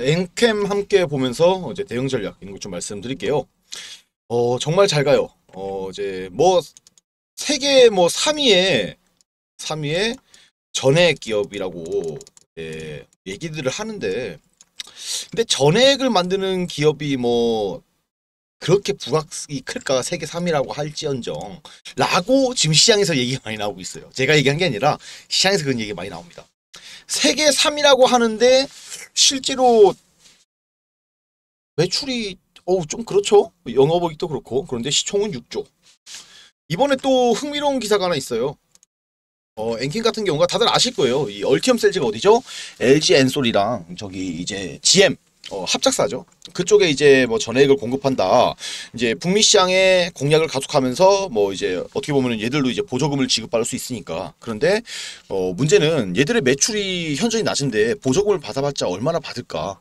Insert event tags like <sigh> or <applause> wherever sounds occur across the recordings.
엔캠 함께 보면서 이제 대응 전략 이런 것 좀 말씀드릴게요. 어, 정말 잘 가요. 어, 이제 뭐 세계 뭐 3위에 3위에 전액 기업이라고 예, 얘기들을 하는데 근데 전액을 만드는 기업이 뭐 그렇게 부각이 클까 세계 3위라고 할지언정 라고 지금 시장에서 얘기 많이 나오고 있어요. 제가 얘기한 게 아니라 시장에서 그런 얘기 많이 나옵니다. 세계 3이라고 하는데 실제로 매출이 어우 좀 그렇죠. 영업이익도 그렇고 그런데 시총은 6조. 이번에 또 흥미로운 기사가 하나 있어요. 어, 엔킨 같은 경우가 다들 아실 거예요. 이 얼티엄 셀즈가 어디죠? LG 엔솔이랑 저기 이제 GM 어, 합작사죠. 그쪽에 이제 뭐 전액을 공급한다. 이제 북미 시장에 공략을 가속하면서 뭐 이제 어떻게 보면은 얘들도 이제 보조금을 지급받을 수 있으니까. 그런데 어, 문제는 얘들의 매출이 현저히 낮은데 보조금을 받아봤자 얼마나 받을까?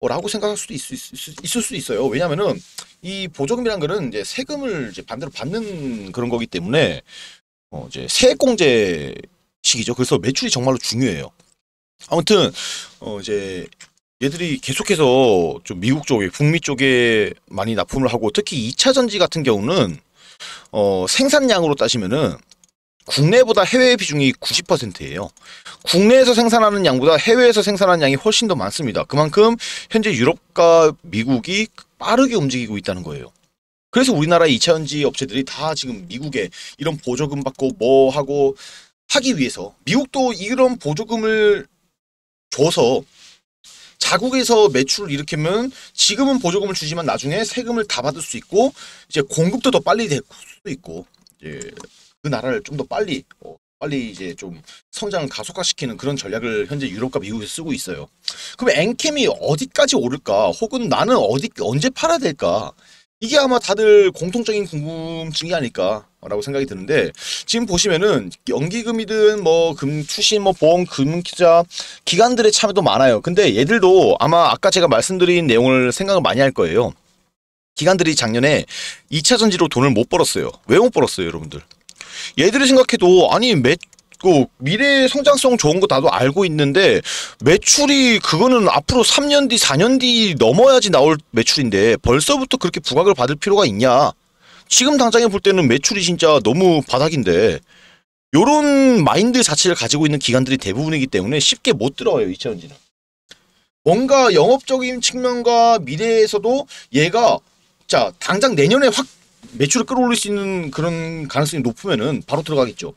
라고 생각할 수도 있, 있을 수 있어요. 왜냐면은 이 보조금이란 거은 이제 세금을 이제 반대로 받는 그런 거기 때문에 어 이제 세액공제식이죠. 그래서 매출이 정말로 중요해요. 아무튼 어 이제 얘들이 계속해서 좀 미국 쪽에 북미 쪽에 많이 납품을 하고 특히 2차 전지 같은 경우는 어, 생산량으로 따시면은 국내보다 해외 비중이 90%예요. 국내에서 생산하는 양보다 해외에서 생산하는 양이 훨씬 더 많습니다. 그만큼 현재 유럽과 미국이 빠르게 움직이고 있다는 거예요. 그래서 우리나라 2차 전지 업체들이 다 지금 미국에 이런 보조금 받고 뭐 하고 하기 위해서 미국도 이런 보조금을 줘서 자국에서 매출을 일으키면 지금은 보조금을 주지만 나중에 세금을 다 받을 수 있고 이제 공급도 더 빨리 될 수도 있고 이제 예, 그 나라를 좀 더 빨리 어, 빨리 이제 좀 성장을 가속화시키는 그런 전략을 현재 유럽과 미국에서 쓰고 있어요. 그럼 엔캠이 어디까지 오를까? 혹은 나는 어디 언제 팔아야 될까? 이게 아마 다들 공통적인 궁금증이 아닐까 라고 생각이 드는데 지금 보시면은 연기금이든 뭐금 투신 뭐 보험 금기자 기관들의 참여도 많아요. 근데 얘들도 아마 아까 제가 말씀드린 내용을 생각을 많이 할 거예요. 기관들이 작년에 2차 전지로 돈을 못 벌었어요. 왜 못 벌었어요, 여러분들? 얘들을 생각해도 아니 매 그 미래 의 성장성 좋은 거 나도 알고 있는데 매출이 그거는 앞으로 3년 뒤, 4년 뒤 넘어야지 나올 매출인데 벌써부터 그렇게 부각을 받을 필요가 있냐? 지금 당장에 볼 때는 매출이 진짜 너무 바닥인데 요런 마인드 자체를 가지고 있는 기관들이 대부분이기 때문에 쉽게 못 들어와요 이차전지는 뭔가 영업적인 측면과 미래에서도 얘가 자 당장 내년에 확 매출을 끌어올릴 수 있는 그런 가능성이 높으면은 바로 들어가겠죠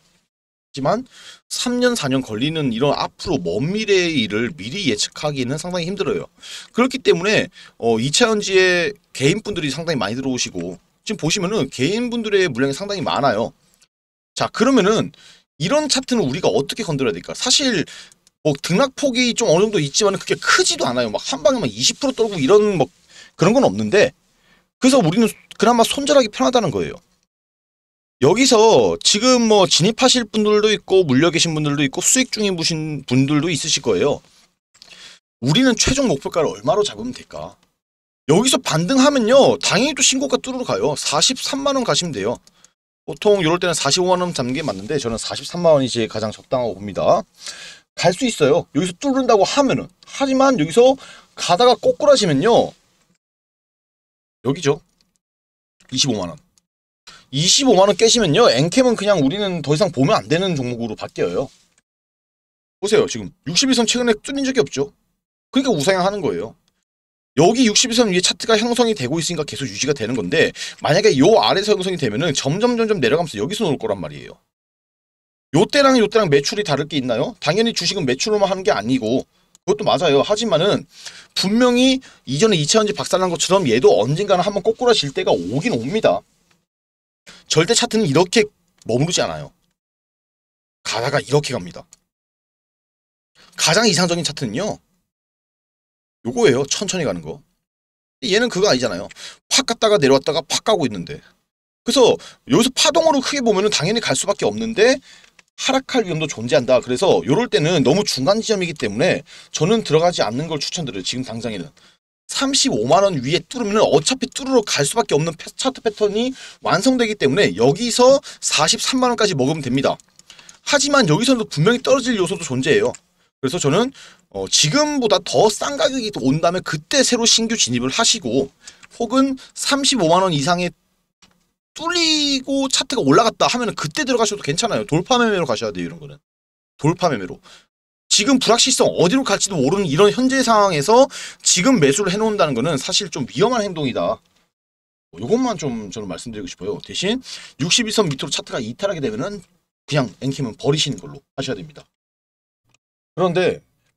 하지만 3년 4년 걸리는 이런 앞으로 먼 미래의 일을 미리 예측하기는 상당히 힘들어요 그렇기 때문에 어, 이차전지에 개인분들이 상당히 많이 들어오시고 지금 보시면은 개인분들의 물량이 상당히 많아요. 자 그러면은 이런 차트는 우리가 어떻게 건드려야 될까? 사실 뭐 등락폭이 좀 어느 정도 있지만 그게 크지도 않아요. 막 한 방에 막 20% 떨고 이런 뭐 그런 건 없는데 그래서 우리는 그나마 손절하기 편하다는 거예요. 여기서 지금 뭐 진입하실 분들도 있고 물려 계신 분들도 있고 수익 중에 부신 분들도 있으실 거예요. 우리는 최종 목표가를 얼마로 잡으면 될까? 여기서 반등하면요 당연히 또 신고가 뚫으러 가요 43만원 가시면 돼요 보통 이럴 때는 45만원 잡는 게 맞는데 저는 43만원이 제 가장 적당하고 봅니다 갈 수 있어요 여기서 뚫는다고 하면은 하지만 여기서 가다가 꼬꾸라지면요 여기죠 25만원 25만원 깨시면요 엔캠은 그냥 우리는 더 이상 보면 안 되는 종목으로 바뀌어요 보세요 지금 61선 최근에 뚫린 적이 없죠 그러니까 우상향하는 거예요 여기 62선 위에 차트가 형성이 되고 있으니까 계속 유지가 되는 건데 만약에 요 아래서 에 형성이 되면은 점점 점점 내려가면서 여기서 놓을 거란 말이에요. 요때랑 요때랑 매출이 다를 게 있나요? 당연히 주식은 매출로만 하는 게 아니고 그것도 맞아요. 하지만은 분명히 이전에 2차원지 박살난 것처럼 얘도 언젠가는 한번 꼬꾸라질 때가 오긴 옵니다. 절대 차트는 이렇게 머무르지 않아요. 가다가 이렇게 갑니다. 가장 이상적인 차트는요. 요거예요. 천천히 가는 거. 얘는 그거 아니잖아요. 팍 갔다가 내려왔다가 팍 가고 있는데. 그래서 여기서 파동으로 크게 보면 당연히 갈 수밖에 없는데 하락할 위험도 존재한다. 그래서 요럴 때는 너무 중간 지점이기 때문에 저는 들어가지 않는 걸 추천드려요. 지금 당장에는. 35만원 위에 뚫으면 어차피 뚫으러 갈 수밖에 없는 차트 패턴이 완성되기 때문에 여기서 43만원까지 먹으면 됩니다. 하지만 여기서도 분명히 떨어질 요소도 존재해요. 그래서 저는 어, 지금보다 더 싼 가격이 온다면 그때 새로 신규 진입을 하시고 혹은 35만원 이상의 뚫리고 차트가 올라갔다 하면 그때 들어가셔도 괜찮아요. 돌파 매매로 가셔야 돼요. 이런 거는. 돌파 매매로. 지금 불확실성 어디로 갈지도 모르는 이런 현재 상황에서 지금 매수를 해놓는다는 거는 사실 좀 위험한 행동이다. 뭐 이것만 좀 저는 말씀드리고 싶어요. 대신 62선 밑으로 차트가 이탈하게 되면은 그냥 앵킴은 버리시는 걸로 하셔야 됩니다. 그런데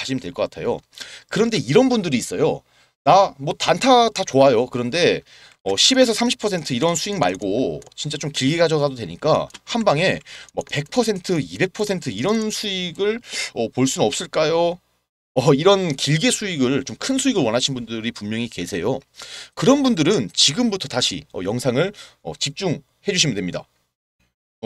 하시면 될 것 같아요. 그런데 이런 분들이 있어요. 나 뭐 단타 다 좋아요. 그런데 어, 10에서 30% 이런 수익 말고 진짜 좀 길게 가져가도 되니까 한 방에 뭐 100%, 200% 이런 수익을 어, 볼 수는 없을까요? 어, 이런 길게 수익을 좀 큰 수익을 원하시는 분들이 분명히 계세요. 그런 분들은 지금부터 다시 어, 영상을 어, 집중해 주시면 됩니다.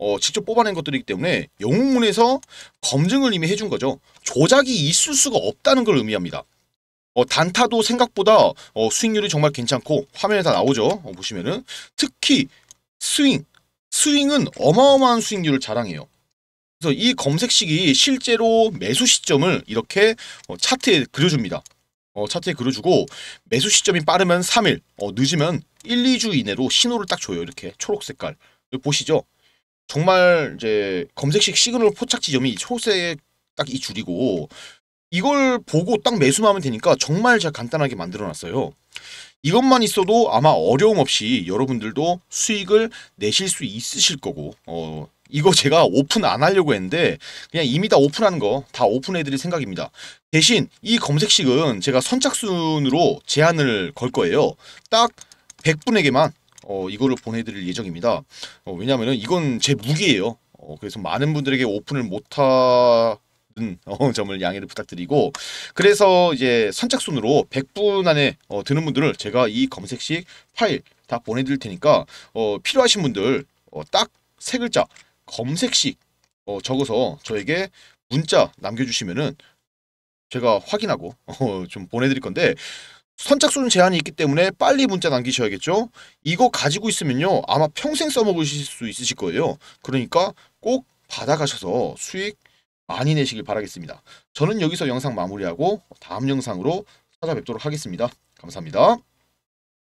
어, 직접 뽑아낸 것들이기 때문에 영웅문에서 검증을 이미 해준 거죠. 조작이 있을 수가 없다는 걸 의미합니다. 어, 단타도 생각보다 어, 수익률이 정말 괜찮고 화면에 다 나오죠. 어, 보시면은 특히 스윙, 스윙은 어마어마한 수익률을 자랑해요. 그래서 이 검색식이 실제로 매수 시점을 이렇게 어, 차트에 그려줍니다. 어, 차트에 그려주고 매수 시점이 빠르면 3일, 어, 늦으면 1, 2주 이내로 신호를 딱 줘요. 이렇게 초록 색깔. 보시죠. 정말 이제 검색식 시그널 포착 지점이 초세에 딱 이 줄이고 이걸 보고 딱 매수하면 되니까 정말 제가 간단하게 만들어놨어요. 이것만 있어도 아마 어려움 없이 여러분들도 수익을 내실 수 있으실 거고 어, 이거 제가 오픈 안 하려고 했는데 그냥 이미 다 오픈한 거 다 오픈해드릴 생각입니다. 대신 이 검색식은 제가 선착순으로 제한을 걸 거예요. 딱 100분에게만 어, 이거를 보내드릴 예정입니다. 어, 왜냐하면 이건 제 무기예요. 어, 그래서 많은 분들에게 오픈을 못하 어, <laughs> 점을 양해를 부탁드리고 그래서 이제 선착순으로 100분 안에 어, 드는 분들을 제가 이 검색식 파일 다 보내드릴 테니까 어, 필요하신 분들 어, 딱 세 글자 검색식 어, 적어서 저에게 문자 남겨주시면은 제가 확인하고 <laughs> 어, 좀 보내드릴 건데 선착순 제한이 있기 때문에 빨리 문자 남기셔야겠죠. 이거 가지고 있으면요. 아마 평생 써먹으실 수 있으실 거예요. 그러니까 꼭 받아가셔서 수익 많이 내시길 바라겠습니다. 저는 여기서 영상 마무리하고 다음 영상으로 찾아뵙도록 하겠습니다. 감사합니다.